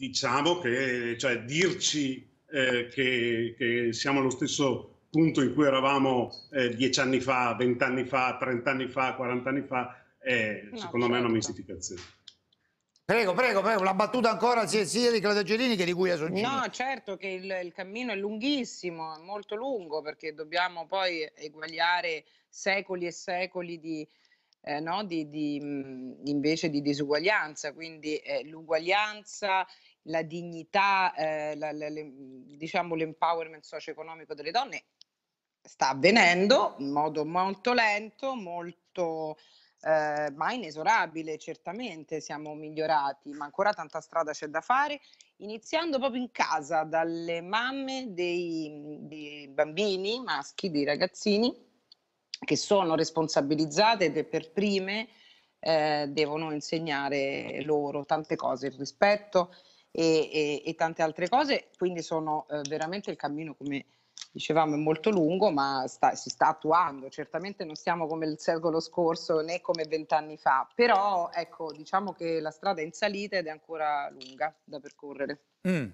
diciamo che cioè, dirci eh, che, che, siamo allo stesso punto in cui eravamo eh, dieci anni fa, vent'anni fa, trent'anni fa, quarant'anni fa, è no, secondo certo. me una mistificazione. Prego, prego, prego, la battuta ancora sia, sia di Claudio Gerini che di Guglia Sognini. No, certo che il, il, cammino è lunghissimo, è molto lungo perché dobbiamo poi eguagliare secoli e secoli di, eh, no, di, di, invece di disuguaglianza, quindi eh, l'uguaglianza la dignità, eh, la, la, le, mhmm, diciamo l'empowerment socio-economico delle donne sta avvenendo in modo molto lento, molto eh, ma inesorabile, certamente siamo migliorati, ma ancora tanta strada c'è da fare, iniziando proprio in casa dalle mamme dei, dei bambini maschi, dei ragazzini, che sono responsabilizzate e per prime eh, devono insegnare loro tante cose, il rispetto, e, e, e tante altre cose, quindi sono eh, veramente il cammino come dicevamo è molto lungo ma sta, si sta attuando, certamente non siamo come il secolo scorso né come vent'anni fa, però ecco diciamo che la strada è in salita ed è ancora lunga da percorrere. Mm.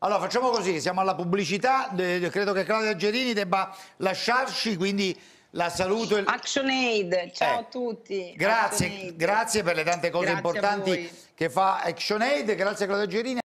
Allora facciamo così, siamo alla pubblicità, credo che Claudia Gerini debba lasciarci, quindi la saluto. Il... Action Aid, ciao eh. a tutti. Grazie, grazie per le tante cose grazie importanti che fa Action Aid, grazie a Claudia Gerini.